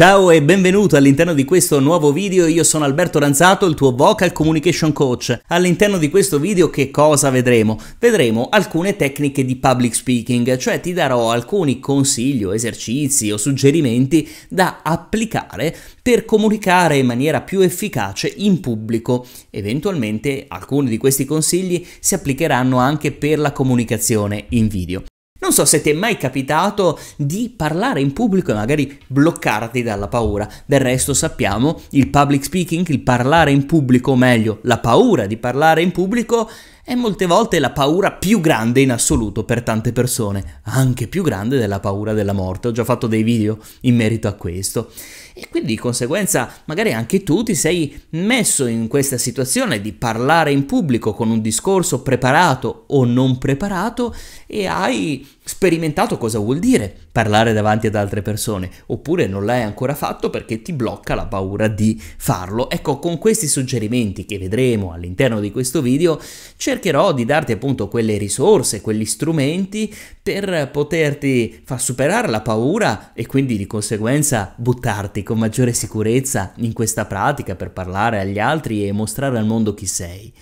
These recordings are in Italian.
Ciao e benvenuto all'interno di questo nuovo video, io sono Alberto Ranzato, il tuo Vocal Communication Coach. All'interno di questo video che cosa vedremo? Vedremo alcune tecniche di public speaking, cioè ti darò alcuni consigli o esercizi o suggerimenti da applicare per comunicare in maniera più efficace in pubblico. Eventualmente alcuni di questi consigli si applicheranno anche per la comunicazione in video. Non so se ti è mai capitato di parlare in pubblico e magari bloccarti dalla paura. Del resto sappiamo, il public speaking, il parlare in pubblico, o meglio, la paura di parlare in pubblico è molte volte la paura più grande in assoluto per tante persone, anche più grande della paura della morte. Ho già fatto dei video in merito a questo. E quindi di conseguenza magari anche tu ti sei messo in questa situazione di parlare in pubblico con un discorso preparato o non preparato e hai sperimentato cosa vuol dire parlare davanti ad altre persone, oppure non l'hai ancora fatto perché ti blocca la paura di farlo. Ecco, con questi suggerimenti che vedremo all'interno di questo video, cercherò di darti appunto quelle risorse, quegli strumenti per poterti far superare la paura e quindi di conseguenza buttarti con maggiore sicurezza in questa pratica per parlare agli altri e mostrare al mondo chi sei.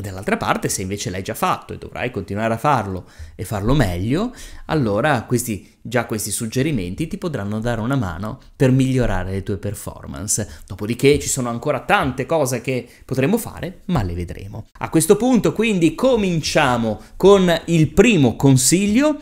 Dall'altra parte, se invece l'hai già fatto e dovrai continuare a farlo e farlo meglio, allora questi, già questi suggerimenti ti potranno dare una mano per migliorare le tue performance. Dopodiché ci sono ancora tante cose che potremo fare, ma le vedremo. A questo punto quindi cominciamo con il primo consiglio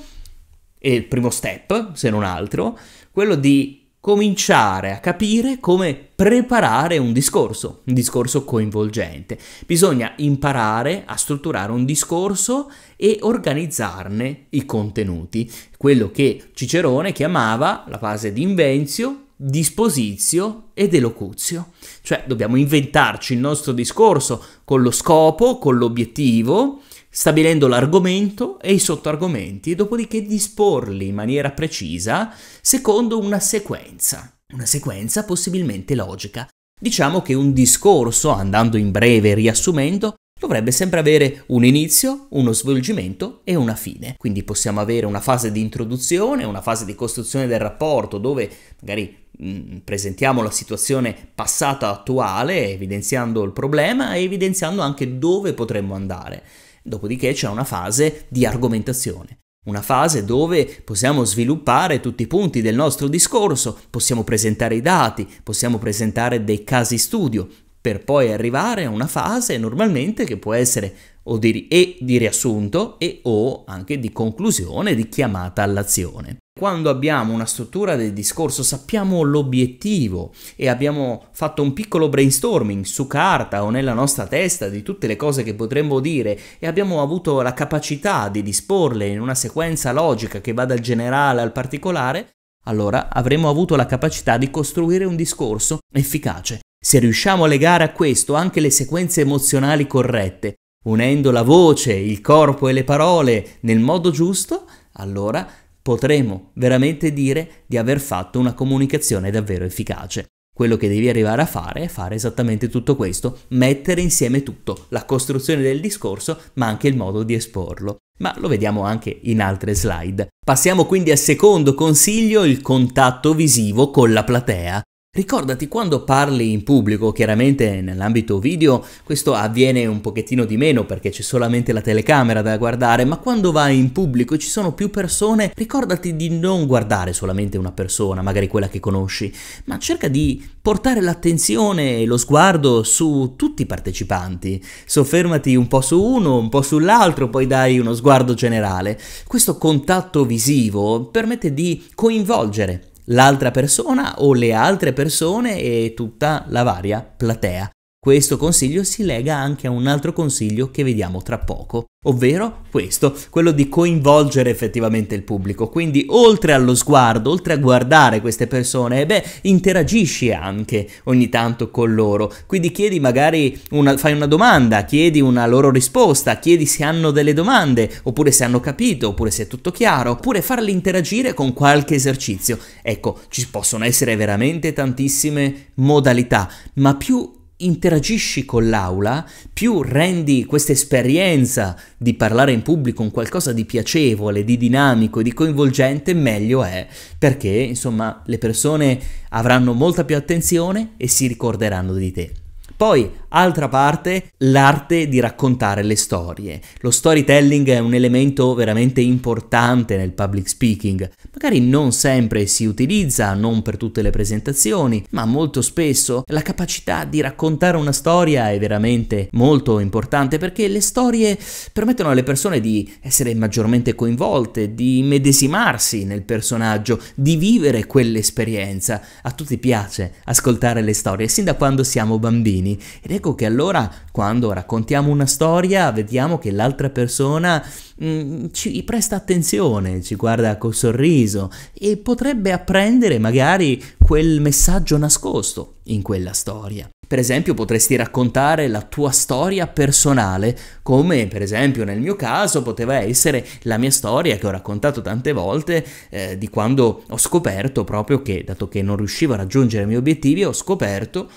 e il primo step, se non altro, quello di cominciare a capire come preparare un discorso, un discorso coinvolgente. Bisogna imparare a strutturare un discorso e organizzarne i contenuti, quello che Cicerone chiamava la fase di invenzio, disposizio ed elocuzio, cioè dobbiamo inventarci il nostro discorso con lo scopo, con l'obiettivo stabilendo l'argomento e i sottoargomenti, dopodiché disporli in maniera precisa secondo una sequenza, una sequenza possibilmente logica. Diciamo che un discorso, andando in breve riassumendo, dovrebbe sempre avere un inizio, uno svolgimento e una fine. Quindi possiamo avere una fase di introduzione, una fase di costruzione del rapporto dove magari mm, presentiamo la situazione passata attuale, evidenziando il problema e evidenziando anche dove potremmo andare. Dopodiché c'è una fase di argomentazione. Una fase dove possiamo sviluppare tutti i punti del nostro discorso, possiamo presentare i dati, possiamo presentare dei casi studio, per poi arrivare a una fase normalmente che può essere o di, e di riassunto e o anche di conclusione, di chiamata all'azione. Quando abbiamo una struttura del discorso sappiamo l'obiettivo e abbiamo fatto un piccolo brainstorming su carta o nella nostra testa di tutte le cose che potremmo dire e abbiamo avuto la capacità di disporle in una sequenza logica che va dal generale al particolare, allora avremo avuto la capacità di costruire un discorso efficace. Se riusciamo a legare a questo anche le sequenze emozionali corrette, unendo la voce, il corpo e le parole nel modo giusto, allora potremo veramente dire di aver fatto una comunicazione davvero efficace. Quello che devi arrivare a fare è fare esattamente tutto questo, mettere insieme tutto, la costruzione del discorso, ma anche il modo di esporlo. Ma lo vediamo anche in altre slide. Passiamo quindi al secondo consiglio, il contatto visivo con la platea. Ricordati quando parli in pubblico, chiaramente nell'ambito video questo avviene un pochettino di meno perché c'è solamente la telecamera da guardare, ma quando vai in pubblico e ci sono più persone, ricordati di non guardare solamente una persona, magari quella che conosci, ma cerca di portare l'attenzione e lo sguardo su tutti i partecipanti. Soffermati un po' su uno, un po' sull'altro, poi dai uno sguardo generale. Questo contatto visivo permette di coinvolgere l'altra persona o le altre persone e tutta la varia platea questo consiglio si lega anche a un altro consiglio che vediamo tra poco, ovvero questo, quello di coinvolgere effettivamente il pubblico. Quindi oltre allo sguardo, oltre a guardare queste persone, eh beh, interagisci anche ogni tanto con loro. Quindi chiedi magari, una, fai una domanda, chiedi una loro risposta, chiedi se hanno delle domande, oppure se hanno capito, oppure se è tutto chiaro, oppure farli interagire con qualche esercizio. Ecco, ci possono essere veramente tantissime modalità, ma più interagisci con l'aula, più rendi questa esperienza di parlare in pubblico un qualcosa di piacevole, di dinamico, di coinvolgente, meglio è, perché insomma le persone avranno molta più attenzione e si ricorderanno di te. Poi, altra parte, l'arte di raccontare le storie. Lo storytelling è un elemento veramente importante nel public speaking. Magari non sempre si utilizza, non per tutte le presentazioni, ma molto spesso la capacità di raccontare una storia è veramente molto importante perché le storie permettono alle persone di essere maggiormente coinvolte, di medesimarsi nel personaggio, di vivere quell'esperienza. A tutti piace ascoltare le storie sin da quando siamo bambini bambini. Ed ecco che allora quando raccontiamo una storia vediamo che l'altra persona mh, mm, ci presta attenzione, ci guarda col sorriso e potrebbe apprendere magari quel messaggio nascosto in quella storia. Per esempio potresti raccontare la tua storia personale, come per esempio nel mio caso poteva essere la mia storia che ho raccontato tante volte eh, di quando ho scoperto proprio che, dato che non riuscivo a raggiungere i miei obiettivi, ho scoperto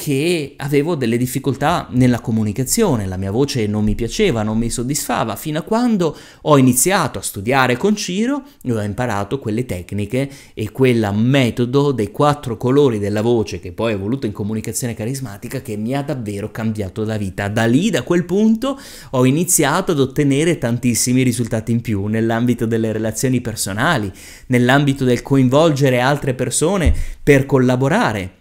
che avevo delle difficoltà nella comunicazione, la mia voce non mi piaceva, non mi soddisfava, fino a quando ho iniziato a studiare con Ciro e ho imparato quelle tecniche e quel metodo dei quattro colori della voce che poi ho voluto in comunicazione carismatica che mi ha davvero cambiato la vita. Da lì, da quel punto, ho iniziato ad ottenere tantissimi risultati in più nell'ambito delle relazioni personali, nell'ambito del coinvolgere altre persone per collaborare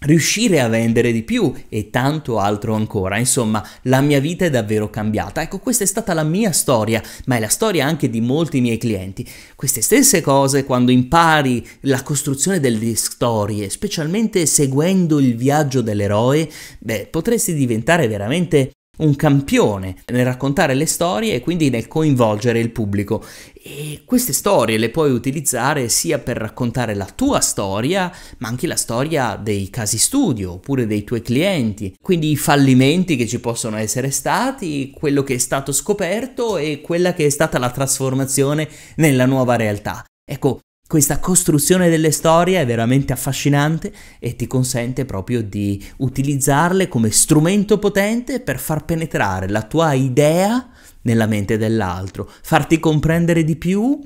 riuscire a vendere di più e tanto altro ancora. Insomma, la mia vita è davvero cambiata. Ecco, questa è stata la mia storia, ma è la storia anche di molti miei clienti. Queste stesse cose, quando impari la costruzione delle storie, specialmente seguendo il viaggio dell'eroe, beh, potresti diventare veramente un campione nel raccontare le storie e quindi nel coinvolgere il pubblico. E queste storie le puoi utilizzare sia per raccontare la tua storia, ma anche la storia dei casi studio oppure dei tuoi clienti, quindi i fallimenti che ci possono essere stati, quello che è stato scoperto e quella che è stata la trasformazione nella nuova realtà. Ecco, questa costruzione delle storie è veramente affascinante e ti consente proprio di utilizzarle come strumento potente per far penetrare la tua idea nella mente dell'altro, farti comprendere di più,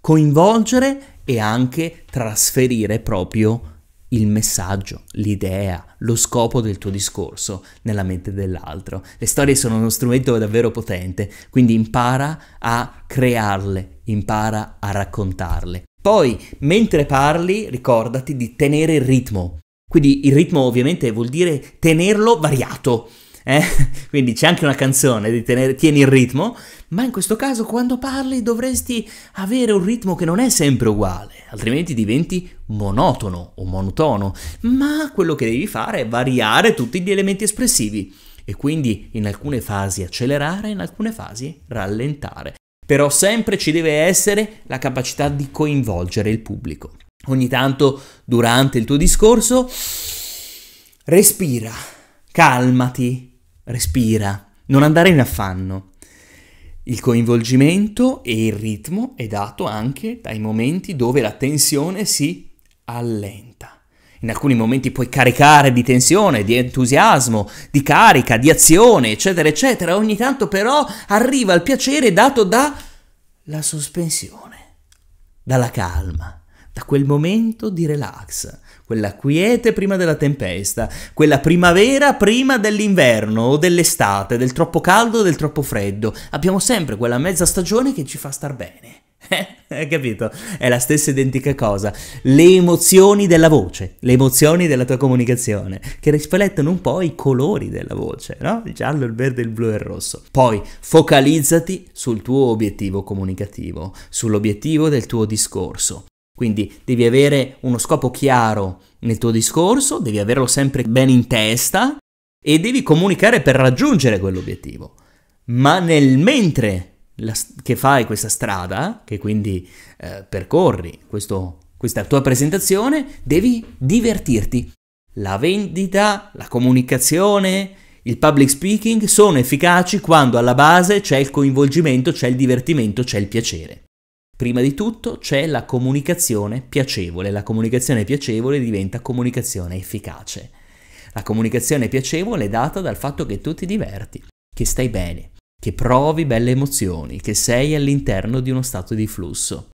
coinvolgere e anche trasferire proprio il messaggio, l'idea, lo scopo del tuo discorso nella mente dell'altro. Le storie sono uno strumento davvero potente, quindi impara a crearle, impara a raccontarle. Poi, mentre parli, ricordati di tenere il ritmo. Quindi il ritmo ovviamente vuol dire tenerlo variato. Eh? Quindi c'è anche una canzone di tenere, tieni il ritmo, ma in questo caso quando parli dovresti avere un ritmo che non è sempre uguale, altrimenti diventi monotono o monotono, ma quello che devi fare è variare tutti gli elementi espressivi e quindi in alcune fasi accelerare, in alcune fasi rallentare però sempre ci deve essere la capacità di coinvolgere il pubblico. Ogni tanto durante il tuo discorso respira, calmati, respira, non andare in affanno. Il coinvolgimento e il ritmo è dato anche dai momenti dove la tensione si allenta in alcuni momenti puoi caricare di tensione, di entusiasmo, di carica, di azione, eccetera, eccetera. Ogni tanto però arriva il piacere dato dalla sospensione, dalla calma, da quel momento di relax, quella quiete prima della tempesta, quella primavera prima dell'inverno o dell'estate, del troppo caldo o del troppo freddo. Abbiamo sempre quella mezza stagione che ci fa star bene. Eh, Hai capito? È la stessa identica cosa. Le emozioni della voce, le emozioni della tua comunicazione, che riflettono un po' i colori della voce, no? Il giallo, il verde, il blu e il rosso. Poi focalizzati sul tuo obiettivo comunicativo, sull'obiettivo del tuo discorso. Quindi devi avere uno scopo chiaro nel tuo discorso, devi averlo sempre ben in testa e devi comunicare per raggiungere quell'obiettivo. Ma nel mentre la, che fai questa strada, che quindi eh, percorri questo, questa tua presentazione, devi divertirti. La vendita, la comunicazione, il public speaking sono efficaci quando alla base c'è il coinvolgimento, c'è il divertimento, c'è il piacere. Prima di tutto c'è la comunicazione piacevole. La comunicazione piacevole diventa comunicazione efficace. La comunicazione piacevole è data dal fatto che tu ti diverti, che stai bene, che provi belle emozioni, che sei all'interno di uno stato di flusso.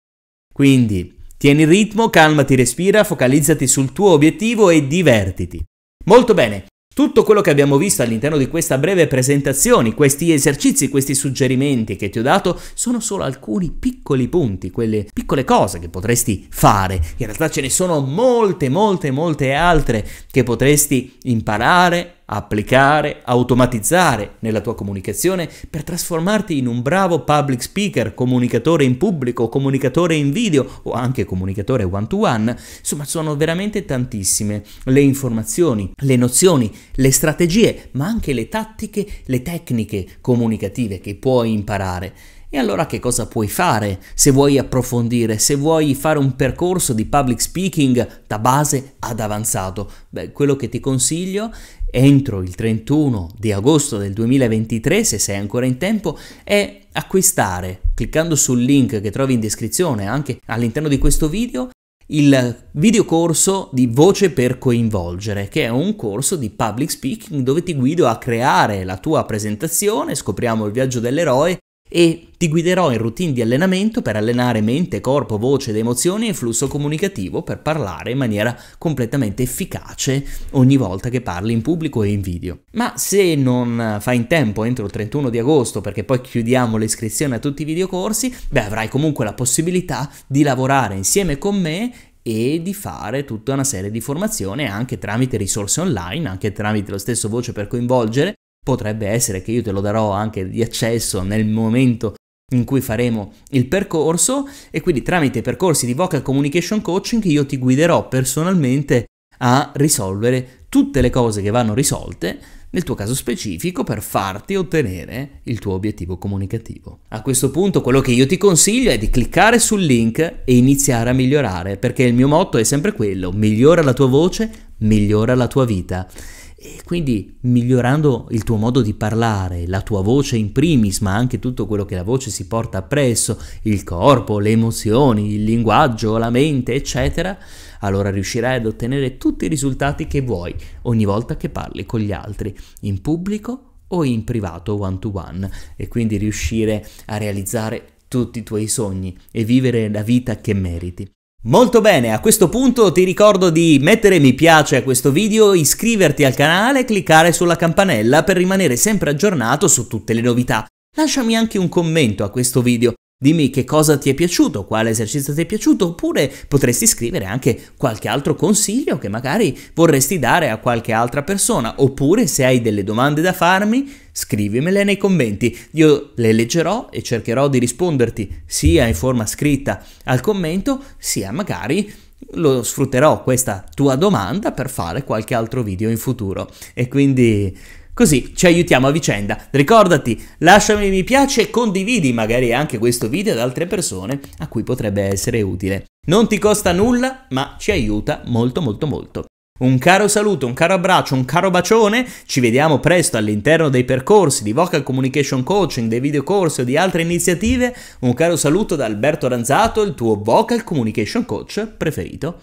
Quindi, tieni il ritmo, calmati, respira, focalizzati sul tuo obiettivo e divertiti. Molto bene, tutto quello che abbiamo visto all'interno di questa breve presentazione, questi esercizi, questi suggerimenti che ti ho dato, sono solo alcuni piccoli punti, quelle piccole cose che potresti fare. In realtà ce ne sono molte, molte, molte altre che potresti imparare, applicare, automatizzare nella tua comunicazione per trasformarti in un bravo public speaker, comunicatore in pubblico, comunicatore in video o anche comunicatore one to one, insomma sono veramente tantissime le informazioni, le nozioni, le strategie, ma anche le tattiche, le tecniche comunicative che puoi imparare. E allora che cosa puoi fare se vuoi approfondire, se vuoi fare un percorso di public speaking da base ad avanzato? Beh, quello che ti consiglio entro il 31 di agosto del 2023, se sei ancora in tempo, è acquistare, cliccando sul link che trovi in descrizione anche all'interno di questo video, il videocorso di Voce per coinvolgere, che è un corso di public speaking dove ti guido a creare la tua presentazione, scopriamo il viaggio dell'eroe e ti guiderò in routine di allenamento per allenare mente, corpo, voce ed emozioni e flusso comunicativo per parlare in maniera completamente efficace ogni volta che parli in pubblico e in video. Ma se non fai in tempo entro il 31 di agosto, perché poi chiudiamo l'iscrizione a tutti i videocorsi, beh avrai comunque la possibilità di lavorare insieme con me e di fare tutta una serie di formazioni anche tramite risorse online, anche tramite lo stesso voce per coinvolgere Potrebbe essere che io te lo darò anche di accesso nel momento in cui faremo il percorso e quindi tramite i percorsi di Vocal Communication Coaching io ti guiderò personalmente a risolvere tutte le cose che vanno risolte nel tuo caso specifico per farti ottenere il tuo obiettivo comunicativo. A questo punto quello che io ti consiglio è di cliccare sul link e iniziare a migliorare, perché il mio motto è sempre quello, migliora la tua voce, migliora la tua vita. E quindi migliorando il tuo modo di parlare, la tua voce in primis, ma anche tutto quello che la voce si porta appresso, il corpo, le emozioni, il linguaggio, la mente, eccetera, allora riuscirai ad ottenere tutti i risultati che vuoi ogni volta che parli con gli altri, in pubblico o in privato one to one, e quindi riuscire a realizzare tutti i tuoi sogni e vivere la vita che meriti. Molto bene, a questo punto ti ricordo di mettere mi piace a questo video, iscriverti al canale e cliccare sulla campanella per rimanere sempre aggiornato su tutte le novità. Lasciami anche un commento a questo video, Dimmi che cosa ti è piaciuto, quale esercizio ti è piaciuto, oppure potresti scrivere anche qualche altro consiglio che magari vorresti dare a qualche altra persona, oppure se hai delle domande da farmi, scrivimele nei commenti. Io le leggerò e cercherò di risponderti sia in forma scritta al commento, sia magari lo sfrutterò questa tua domanda per fare qualche altro video in futuro. E quindi Così ci aiutiamo a vicenda. Ricordati, lasciami mi piace e condividi magari anche questo video ad altre persone a cui potrebbe essere utile. Non ti costa nulla, ma ci aiuta molto molto molto. Un caro saluto, un caro abbraccio, un caro bacione, ci vediamo presto all'interno dei percorsi di Vocal Communication Coaching, dei videocorsi o di altre iniziative. Un caro saluto da Alberto Ranzato, il tuo Vocal Communication Coach preferito.